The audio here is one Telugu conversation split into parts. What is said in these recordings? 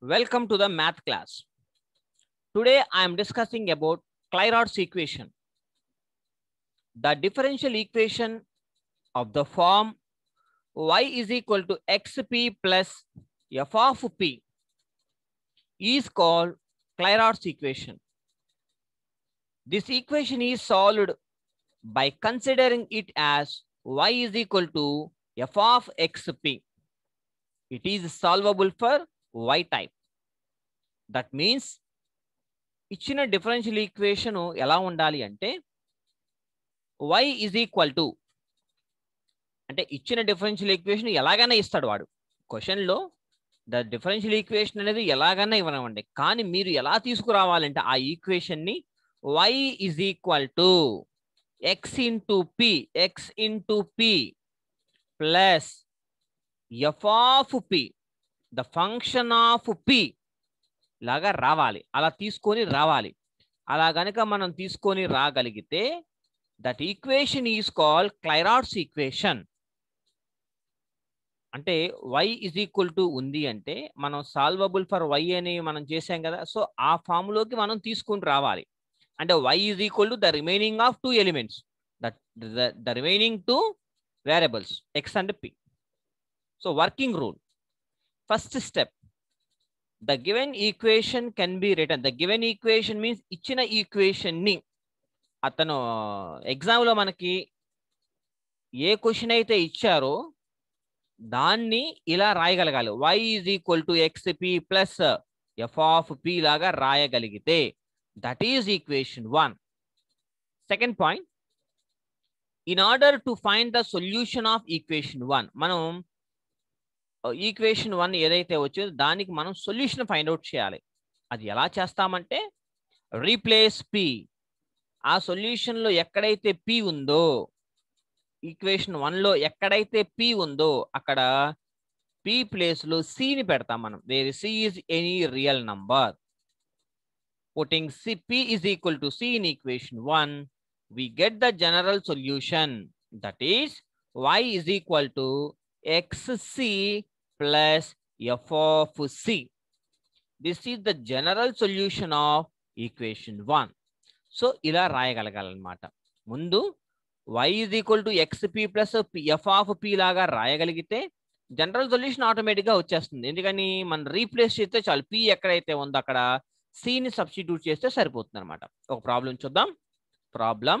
Welcome to the math class. Today I am discussing about Clairaut's equation. The differential equation of the form y is equal to xp plus f of p is called Clairaut's equation. This equation is solved by considering it as y is equal to f of xp. It is solvable for y type that means ఇచ్చిన డిఫరెన్షియల్ ఈక్వేషన్ ఎలా ఉండాలి అంటే వై ఈజ్ ఈక్వల్ టు అంటే ఇచ్చిన డిఫరెన్షియల్ ఈక్వేషన్ ఎలాగైనా ఇస్తాడు వాడు క్వశ్చన్లో ద డిఫరెన్షియల్ ఈక్వేషన్ అనేది ఎలాగైనా ఇవ్వనివ్వండి కానీ మీరు ఎలా తీసుకురావాలంటే ఆ ఈక్వేషన్ని y is equal to x into p x into p plus f of p the function of p లాగా రావాలి అలా తీసుకొని రావాలి అలా గనక మనం తీసుకొని రాగలిగితే that equation is call Clairaut's equation అంటే వై ఇజ్ ఈక్వల్ టు ఉంది అంటే మనం సాల్వబుల్ ఫర్ వై అని మనం చేసాం కదా సో ఆ ఫామ్లోకి మనం తీసుకుని రావాలి అంటే y is equal to the remaining of two elements that the remaining two variables x and p so working rule first step the given equation can be return the given equation means ఇచ్చిన ఈక్వేషన్ని అతను ఎగ్జామ్లో మనకి ఏ క్వశ్చన్ అయితే ఇచ్చారో దాన్ని ఇలా రాయగలగాలి y is equal to x p plus f of p లాగా రాయగలిగితే that is equation one second point in order to find the solution of equation one మనం ఈక్వేషన్ వన్ ఏదైతే వచ్చిందో దానికి మనం సొల్యూషన్ ఫైండ్ అవుట్ చేయాలి అది ఎలా చేస్తామంటే రీప్లేస్ పి ఆ సొల్యూషన్లో ఎక్కడైతే పి ఉందో ఈక్వేషన్ వన్లో ఎక్కడైతే పి ఉందో అక్కడ పి ప్లేస్లో సిని పెడతాం మనం where c is any real number putting c p is equal to c in equation one we get the general solution that is y is equal to x c plus f of c. This is the general solution of equation one so ఇలా రాయగలగాలన్నమాట ముందు y is equal to x p plus f of p లాగా రాయగలిగితే జనరల్ సొల్యూషన్ ఆటోమేటిక్గా వచ్చేస్తుంది ఎందుకని మనం రీప్లేస్ చేస్తే చాలు పి ఎక్కడైతే ఉందో అక్కడ సిని సబ్స్టిట్యూట్ చేస్తే సరిపోతుంది అనమాట ఒక ప్రాబ్లం చూద్దాం problem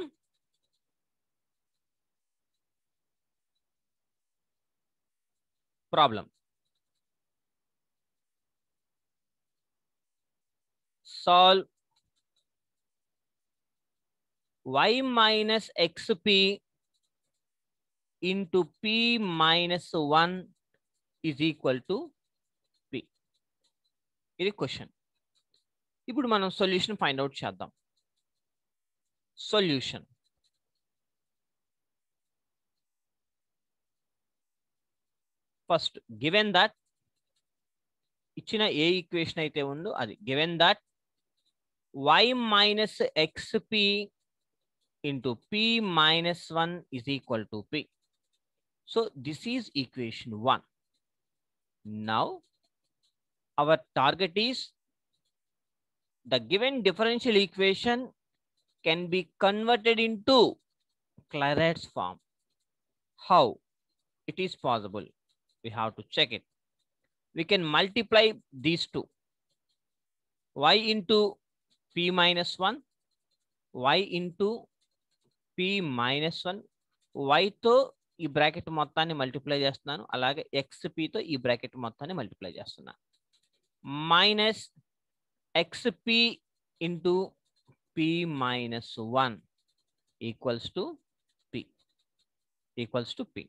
problem solve y minus xp into p minus one is equal to p ఇది క్వశ్చన్ ఇప్పుడు మనం సొల్యూషన్ ఫైండ్ అవుట్ చేద్దాం సొల్యూషన్ ఫస్ట్ గివెన్ దట్ ఇచ్చిన ఏ ఈక్వేషన్ అయితే ఉందో అది given that y minus xp into p minus 1 is equal to p. So this is equation 1. Now our target is the given differential equation can be converted into Clairaut's form. How? It is possible. We have to check it. We can multiply these two. y into p minus 1 y into p minus one వైతో ఈ బ్రాకెట్ మొత్తాన్ని మల్టిప్లై చేస్తున్నాను అలాగే ఎక్స్ పితో ఈ బ్రాకెట్ మొత్తాన్ని మల్టిప్లై చేస్తున్నాను minus x p into p minus one equals to p equals to p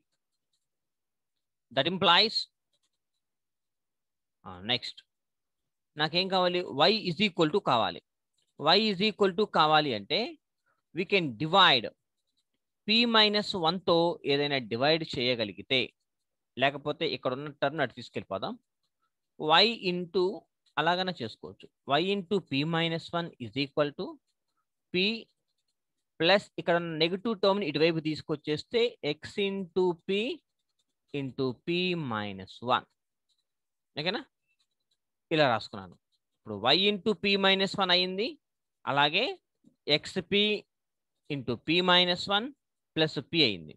that implies next నాకేం కావాలి వై ఈజ్ ఈక్వల్ టు కావాలి వై ఈజ్ ఈక్వల్ టు కావాలి అంటే we can divide p minus వన్తో ఏదైనా డివైడ్ చేయగలిగితే లేకపోతే ఇక్కడ ఉన్న టర్న్ అటు తీసుకెళ్ళిపోదాం వై ఇంటూ అలాగనే చేసుకోవచ్చు y into p minus one is equal to p plus ఇక్కడ నెగిటివ్ టర్మ్ని ఇటువైపు తీసుకొచ్చేస్తే x into p into p minus one ఓకేనా ఇలా రాసుకున్నాను ఇప్పుడు y into p minus one అయింది అలాగే x p into p minus one plus p p అయింది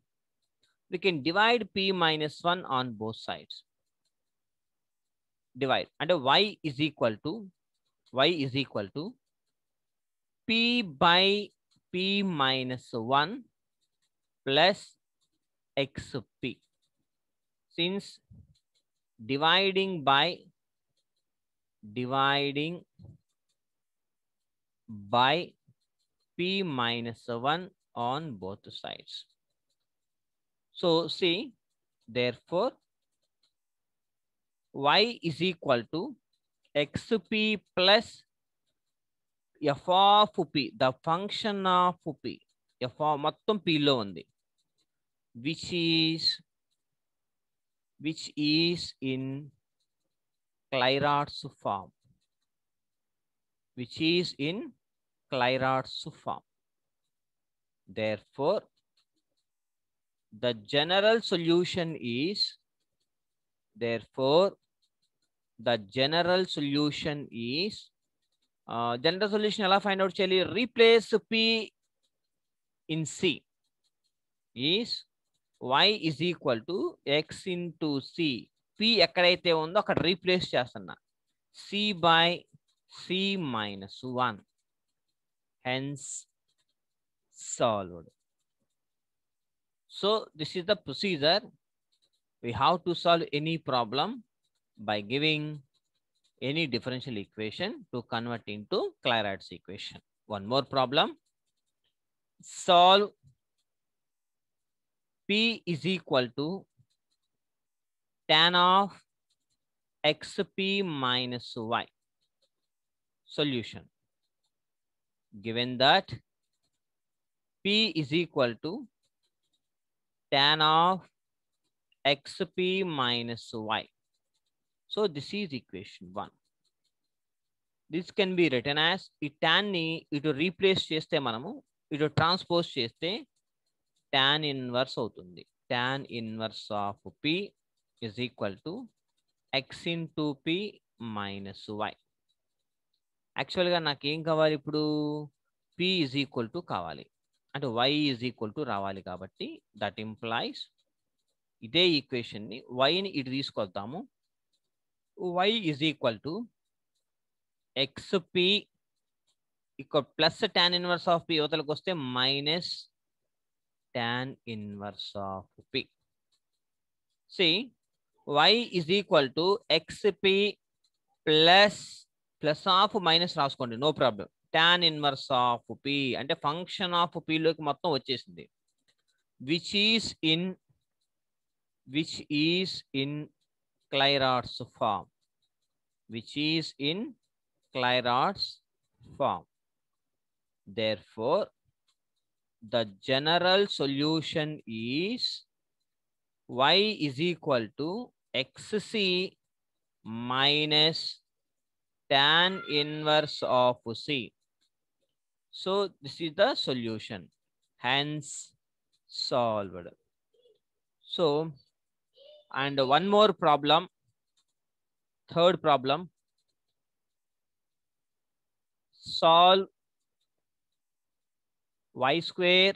we can divide p minus 1 on both sides divide and y is equal to y is equal to p by p minus 1 plus xp since dividing by dividing by p minus 1 on both sides. So see, therefore, y is equal to xp plus f of p, the function of p, f of p pలో ఉంది which is which is in Clairaut's form, which is in to form. Therefore, the general solution is, therefore, the general solution is, uh, general solution, I'll find out, Shelly, replace P in C is y is equal to x into C. P ఎక్కడైతే ఉందో అక్కడ replace చేస్తున్నా C by C minus 1. hence solved. So this is the procedure. We have to solve any problem by giving any differential equation to convert into Clairaut's equation. One more problem. Solve P is equal to tan of xp minus y. Solution. given that P is equal to tan of xp minus y. So this is equation 1. This can be written as it ఈ ని ఇటు రీప్లేస్ చేస్తే మనము ఇటు transpose చేస్తే tan inverse అవుతుంది tan inverse of p is equal to x into p minus y. యాక్చువల్గా నాకు ఏం కావాలి ఇప్పుడు పి ఈజ్ ఈక్వల్ టు కావాలి అంటే వై ఈజ్ ఈక్వల్ టు రావాలి కాబట్టి దట్ ఇంప్లాయిస్ ఇదే ఈక్వేషన్ని వైని ఇటు తీసుకొద్దాము y is equal to x p ఇక్కడ plus tan inverse of p యువతలకు వస్తే minus tan inverse of p c y is equal to x p plus plus of minus రాసుకోండి no problem tan inverse of p అంటే ఫంక్షన్ ఆఫ్ పిలోకి మొత్తం వచ్చేసింది which is in which is in Clairaut's form which is in Clairaut's form therefore the general solution is y is equal to xc minus tan inverse of C. So this is the solution. Hence solved. So, and one more problem. Third problem. Solve y square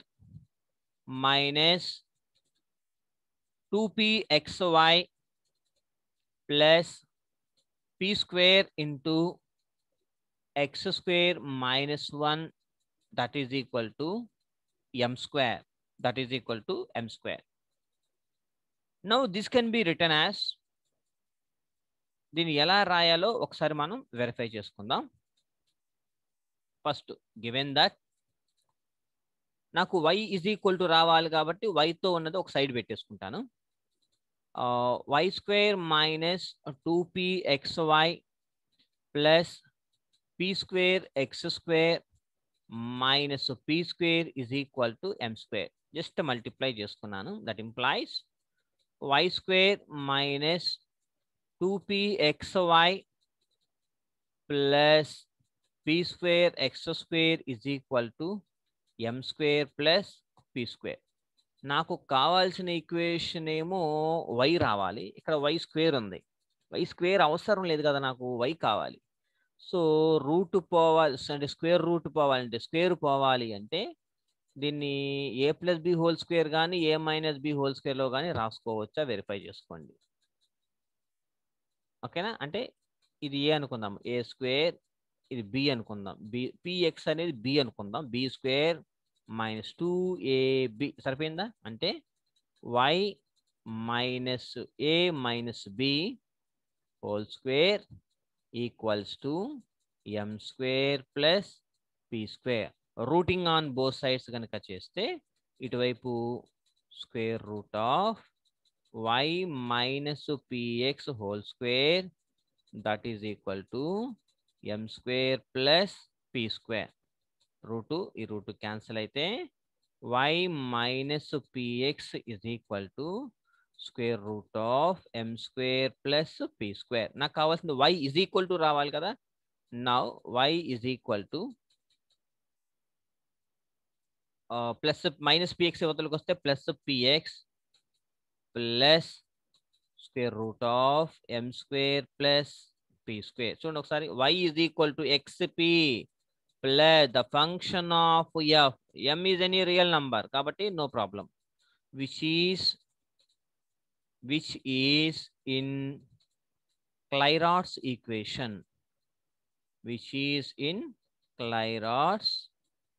minus 2pxy plus p square into x square minus 1 that is equal to m square that is equal to m square. Now this can be written as దీన్ని ఎలా రాయాలో ఒకసారి మనం వెరిఫై చేసుకుందాం ఫస్ట్ గివెన్ దట్ నాకు వై ఈజ్ ఈక్వల్ టు రావాలి కాబట్టి వైతో ఉన్నది ఒక సైడ్ పెట్టేసుకుంటాను uh, y square minus 2p xy plus p square x square minus p square is equal to m square. Just multiply just kunanu. that implies y square minus 2p xy plus p square x square is equal to m square plus p square. నాకు కావాల్సిన ఈక్వేషన్ ఏమో వై రావాలి ఇక్కడ వై స్క్వేర్ ఉంది వై స్క్వేర్ అవసరం లేదు కదా నాకు వై కావాలి సో రూట్ పోవాలి అంటే స్క్వేర్ రూట్ పోవాలంటే స్క్వేర్ పోవాలి అంటే దీన్ని a plus b whole square కానీ ఏ మైనస్ బి హోల్ స్క్వేర్లో కానీ రాసుకోవచ్చా వెరిఫై చేసుకోండి ఓకేనా అంటే ఇది ఏ అనుకుందాం ఏ స్క్వేర్ ఇది బి అనుకుందాం బి పిఎక్స్ అనేది బి అనుకుందాం b square minus two a b సరిపోయిందా అంటే y minus a minus b whole square equals to m square plus p square rooting on both sides కనుక చేస్తే ఇటువైపు square root of y minus p x whole square that is equal to m square plus p square root ఈ రూటు క్యాన్సిల్ అయితే y minus p x is equal to square root of m square plus p square నాకు కావాల్సింది వై ఇజ్ ఈక్వల్ టు రావాలి కదా నా y is equal to plus minus p x ఇవతలకు వస్తే plus p x plus square root of m square plus p square చూడండి ఒకసారి y is equal to x p Play the function of f. m is any real number. Kabatti, no problem. Which is which is in Clairaut's equation. Which is in Clairaut's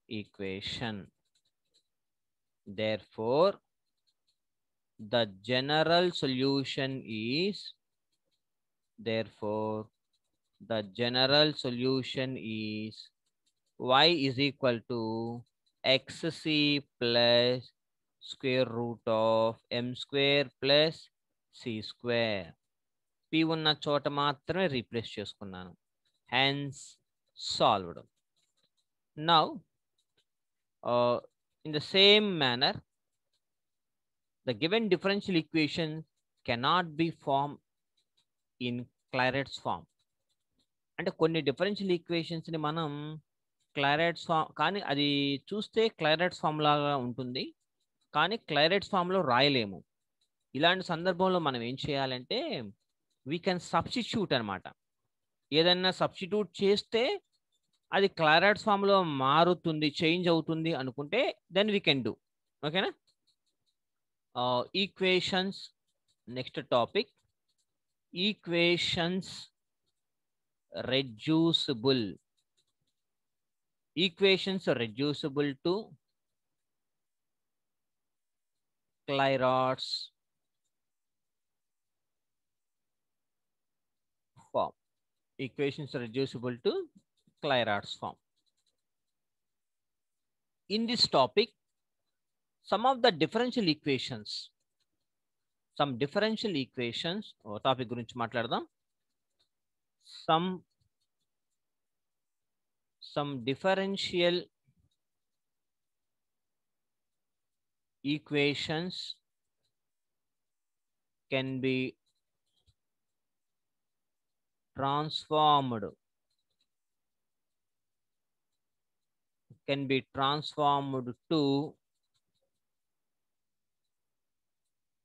equation. Therefore, the general solution is therefore the general solution is y is equal to xc plus square root of m square plus c square. P1 na chota maathra replace chyoskunna. Hence, solved. Now, uh, in the same manner, the given differential equation cannot be formed in Claret's form. And a differential equations in manam Clairaut's form కానీ అది చూస్తే క్లారైట్స్ ఫామ్ లాగా ఉంటుంది కానీ క్లారైట్స్ ఫామ్లో రాయలేము ఇలాంటి సందర్భంలో మనం ఏం చేయాలంటే వీ కెన్ సబ్స్టిట్యూట్ అనమాట ఏదైనా సబ్స్టిట్యూట్ చేస్తే అది క్లారైట్స్ ఫామ్లో మారుతుంది చేంజ్ అవుతుంది అనుకుంటే దెన్ వీ కెన్ డూ ఓకేనా equations next topic equations reducible equations are reducible to Clairaut's form. Equations are reducible to Clairaut's form. In this topic, some of the differential equations, some differential equations, or topic which మాట్లాడదాం some some differential equations can be transformed can be transformed to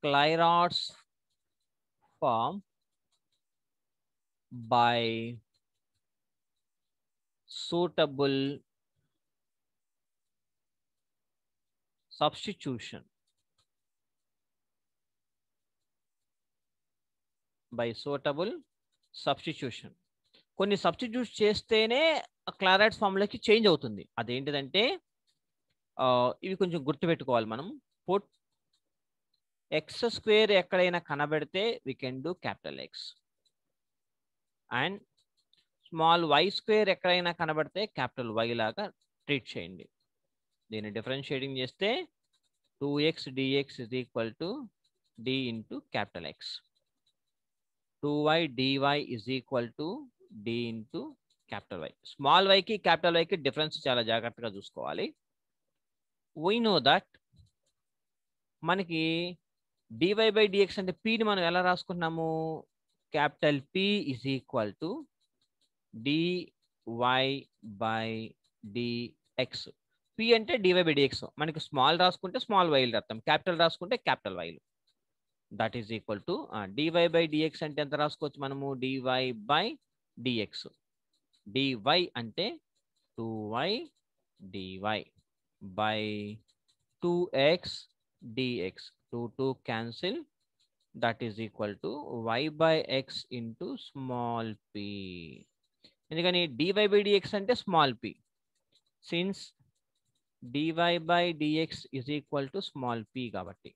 Clairaut's form by suitable substitution by suitable substitution కొన్ని సబ్స్టిట్యూట్ చేస్తేనే క్లారైడ్ ఫామ్లోకి చేంజ్ అవుతుంది అదేంటిదంటే ఇవి కొంచెం గుర్తుపెట్టుకోవాలి మనం పుట్ ఎక్స్ స్క్వేర్ ఎక్కడైనా కనబెడితే we can do capital x and small y square ఎక్కడైనా కనబడితే క్యాపిటల్ వై లాగా ట్రీట్ చేయండి దీన్ని డిఫరెన్షియేటింగ్ చేస్తే two x dx is equal to d into capital x two y dy is equal to d into capital y small వైకి క్యాపిటల్ వైకి డిఫరెన్స్ చాలా జాగ్రత్తగా చూసుకోవాలి వై నో దట్ మనకి డివై బై డిఎక్స్ అంటే పిని మనం ఎలా రాసుకున్నాము capital p is equal to dy by dx p అంటే డివై బై డిఎక్స్ మనకి స్మాల్ రాసుకుంటే స్మాల్ వైలు రాస్తాం క్యాపిటల్ రాసుకుంటే క్యాపిటల్ వైలు that is equal to dy by dx అంటే ఎంత రాసుకోవచ్చు మనము డివై బై డిఎక్స్ డివై అంటే two y dy by two x dx two two cancel that is equal to y by x into small p ఎందుకని డివై బై డిఎక్స్ అంటే small p since dy by dx is equal to small p కాబట్టి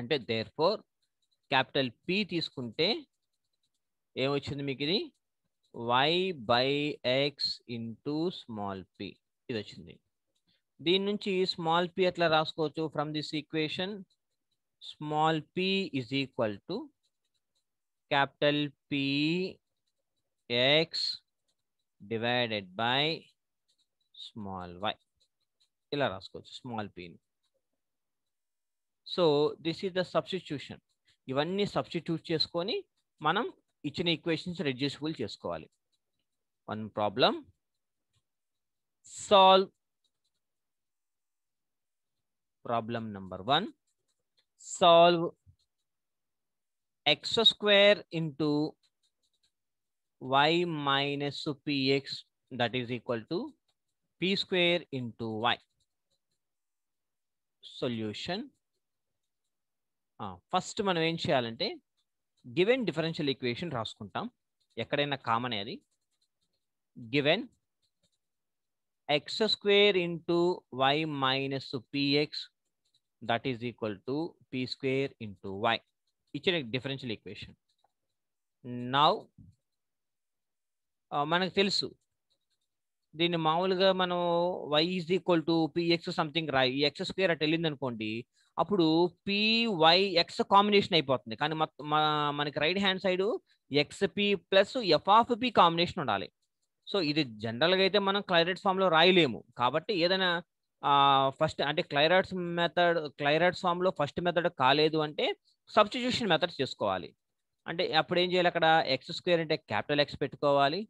అంటే దేర్ ఫోర్ క్యాపిటల్ పి తీసుకుంటే ఏమొచ్చింది మీకు ఇది y by x into small p ఇది వచ్చింది దీని నుంచి స్మాల్ పి ఎట్లా రాసుకోవచ్చు from this equation small p is equal to capital p x divided by small y. ఇలా రాసుకోవచ్చు స్మాల్ పీని so this is the substitution ఇవన్నీ సబ్స్టిట్యూట్ చేసుకొని మనం ఇచ్చిన ఈక్వేషన్స్ రెడ్యూసిబుల్ చేసుకోవాలి one problem solve problem number one solve x square into y minus px that is equal to p square into y. Solution. First ah, మనం ఏం చేయాలంటే గివెన్ డిఫరెన్షియల్ ఈక్వేషన్ రాసుకుంటాం ఎక్కడైనా కామన్ అది given x square into y minus p x that is equal to p square into y ఇచ్చిన డిఫరెన్షియల్ ఈక్వేషన్ నౌ మనకు తెలుసు దీన్ని మామూలుగా మనం y is equal to p x something రాయి ఈ ఎక్స్ స్క్వేర్ అట్ వెళ్ళింది అనుకోండి అప్పుడు పివై ఎక్స్ కాంబినేషన్ అయిపోతుంది కానీ మనకి right hand side x p plus f of p combination ఉండాలి సో ఇది జనరల్గా అయితే మనం క్లైరెట్స్ ఫామ్లో రాయలేము కాబట్టి ఏదైనా ఫస్ట్ అంటే క్లైరాట్స్ మెథడ్ క్లైరాట్స్ ఫామ్లో ఫస్ట్ మెథడ్ కాలేదు అంటే సబ్స్టిట్యూషన్ మెథడ్ చేసుకోవాలి అంటే అప్పుడు ఏం చేయాలి అక్కడ ఎక్స్ స్క్వేర్ అంటే క్యాపిటల్ ఎక్స్ పెట్టుకోవాలి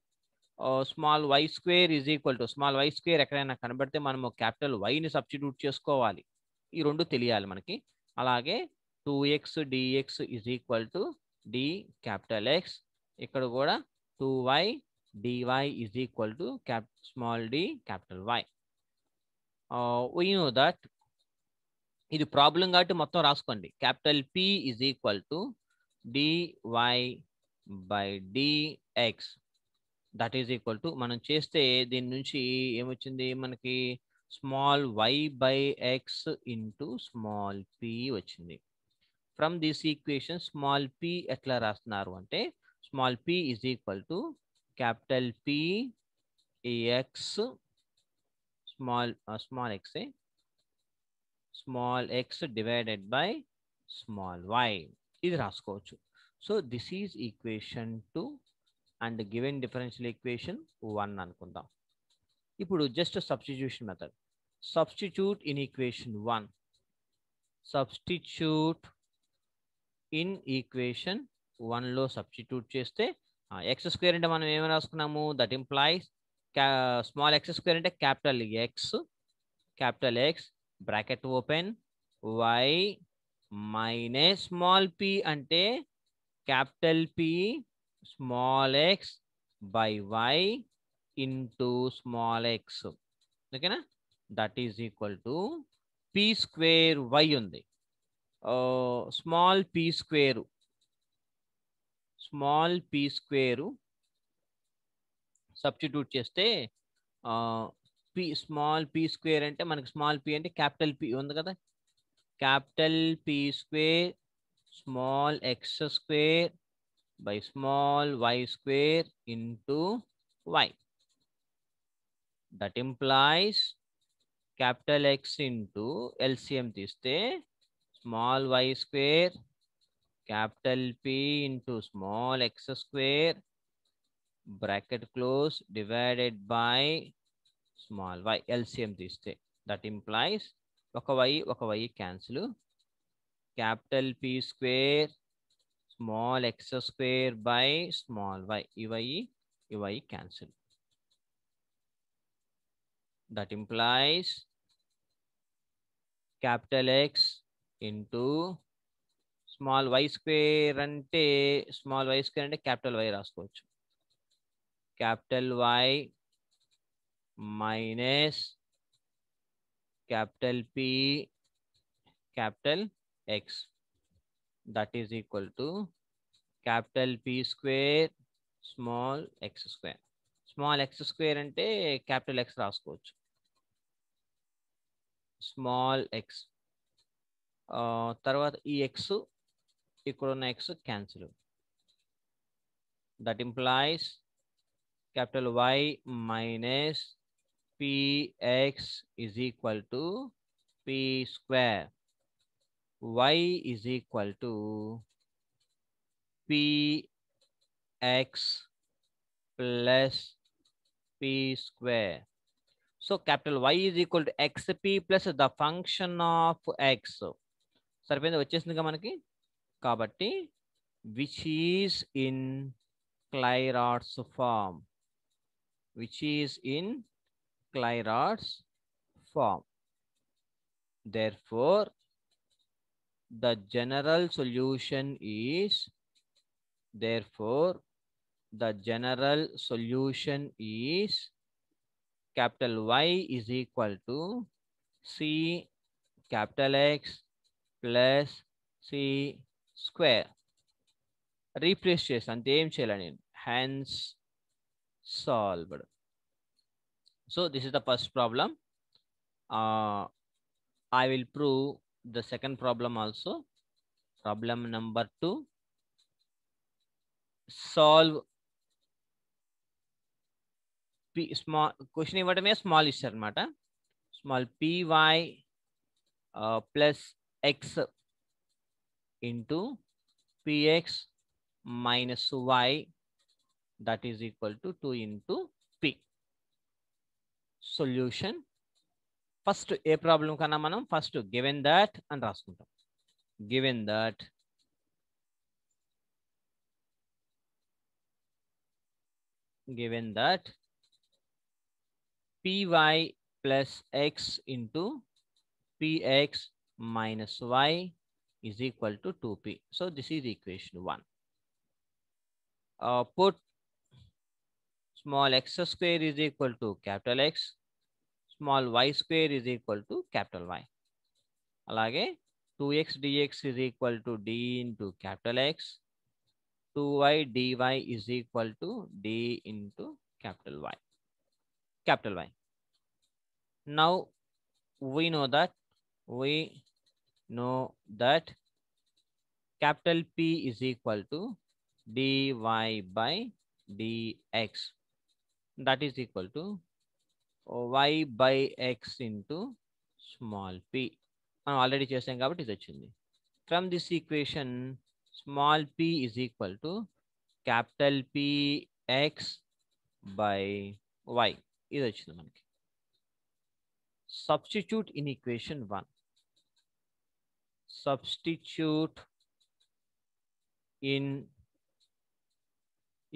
small y square is equal to small y square ఎక్కడైనా కనబడితే మనము క్యాపిటల్ వైని సబ్స్టిట్యూట్ చేసుకోవాలి ఈ రెండు తెలియాలి మనకి అలాగే two x dx is equal to d capital x ఇక్కడ కూడా two y dy is equal to cap small d capital y we know that ఇది ప్రాబ్లం కాబట్టి మొత్తం రాసుకోండి capital p is equal to dy by dx that is equal to మనం చేస్తే దీని నుంచి ఏమొచ్చింది మనకి small y by x into small p వచ్చింది from this equation small p ఎట్లా రాస్తున్నారు అంటే small p is equal to capital p x small small x small x divided by small y ఇది రాసుకోవచ్చు so this is equation two and given differential equation one అనుకుందాం ఇప్పుడు just substitution method substitute in equation one substitute in equation వన్లో సబ్స్టిట్యూట్ చేస్తే ఎక్స్ స్క్వేర్ అంటే మనం ఏమైనా రాసుకున్నాము that implies small x square అంటే capital x capital x bracket open y minus small p అంటే capital p small x by y into small x ఓకేనా that is equal to p square y ఉంది small p square small p square substitute చేస్తే పి స్మాల్ పీ స్క్వేర్ అంటే మనకి స్మాల్ పీ అంటే క్యాపిటల్ పీ ఉంది కదా capital p square small x square by small y square into y. That implies capital X into LCM తీస్తే small y square capital P into small x square bracket close divided by small y LCM తీస్తే that implies ఒక y ఒక y cancel capital P square small x square by small y. y y cancel. That implies capital X into small y square and small y square and capital Y rascoach. Capital Y minus capital P capital X. that is equal to capital P square small x square. Small x square అంటే క్యాపిటల్ ఎక్స్ రాసుకోవచ్చు స్మాల్ ఎక్స్ తర్వాత ఈ ఎక్స్ ఇక్కడ ఉన్న x cancel that implies capital y minus p x is equal to p square y is equal to p x plus p square. So capital Y is equal to x p plus the function of x. So, which is in Clairaut's form. Which is in Clairaut's form. Therefore, the general solution is therefore the general solution is capital Y is equal to C capital X plus C square. Replace and అంతే ఏం చేయాలి నేను hence solved so this is the first I will prove. the second problem also problem number 2 solve p small question ఇవ్వడమే స్మాల్ ఇచ్చారు అన్నమాట small py uh, plus x into p x minus y that is equal to two into p solution first a problem kana manam first given that and rasukuntam given that given that py plus x into px minus y is equal to 2p so this is equation 1 uh, put small x square is equal to capital x small y square is equal to capital Y. Alage 2x dx is equal to d into capital X. 2y dy is equal to d into capital Y. Capital Y. Now we know that we know that capital P is equal to dy by dx. That is equal to y by x into small p మనం ఆల్రెడీ చేసాం కాబట్టి ఇది వచ్చింది from this equation small p is equal to capital p x by y ఇది వచ్చింది మనకి substitute in equation one substitute in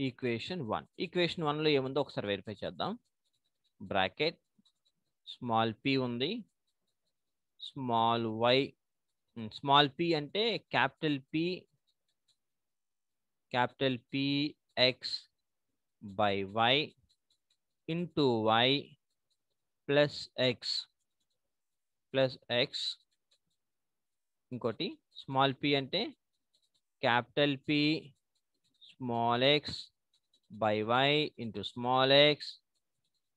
equation one equation వన్లో ఏముందో ఒకసారి వెరిఫై చేద్దాం బ్రాకెట్ స్మాల్ పి ఉంది స్మాల్ వై స్మాల్ పి అంటే capital p capital p x by y into y plus x plus x ఇంకోటి స్మాల్ పి అంటే capital p small x by y into small x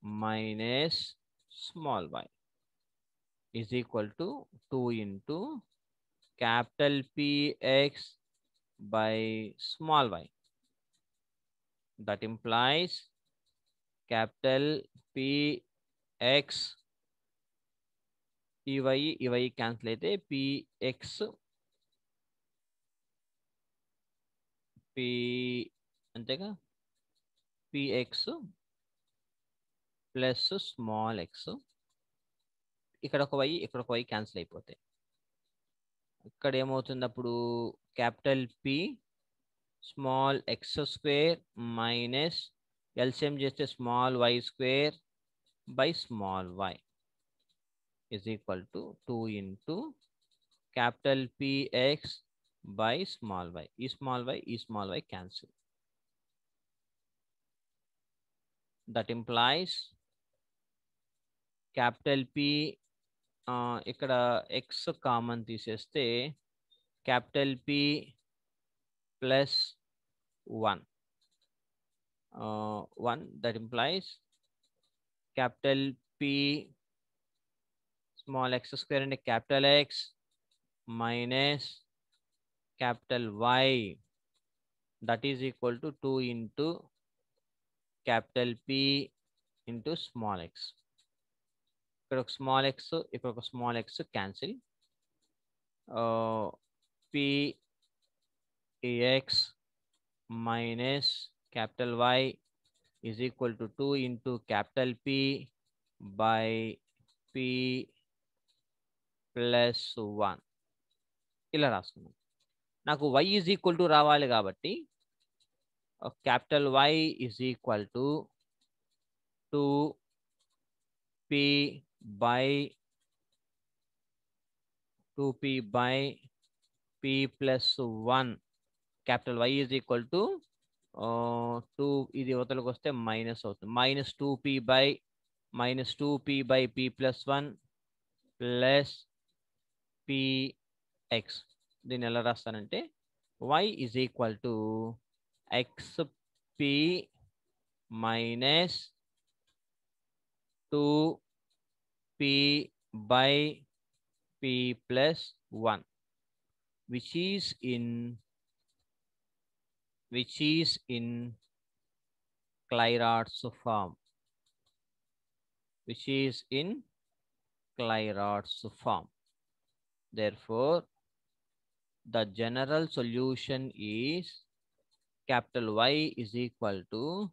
minus small y is equal to 2 into capital P x by small y. That implies capital P x EY, EY cancel అయితే PX eh? P PX plus small x इकड़क वै इकड़क वै कैंसल इकडेमू capital p small x square minus LCM जैसे small y square by small y is equal to two into capital p x by small y small y small y cancel that implies capital p x common तीसे capital p plus one one that implies capital p small x square अंत capital x minus capital y that is equal to two into capital p into small x ఇక్కడ ఒక స్మాల్ ఎక్స్ ఇక్కడ ఒక small x cancel p x minus capital y is equal to 2 into capital P by P plus 1. ఇలా రాసుకున్నాం నాకు వై ఈజ్ ఈక్వల్ టు రావాలి కాబట్టి capital y is equal to two p by 2p by p plus 1 capital Y is equal to two uh, ఇది ఇవతలకు వస్తే మైనస్ అవుతుంది minus two p by minus two p by p plus one plus p x దీన్ని ఎలా రాస్తానంటే y is equal to x p minus two P by P plus 1, which is in which is in Clairaut's form, which is in Clairaut's form. Therefore, the general solution is capital Y is equal to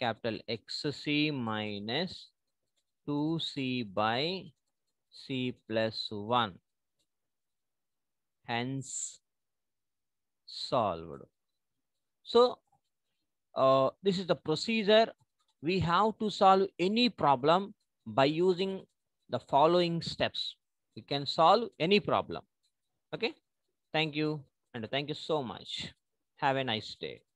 capital XC minus 2c by c plus 1. Hence, solved. So, uh, this is the procedure. We have to solve any problem by using the following steps. We can solve any problem. Okay. Thank you. And thank you so much. Have a nice day.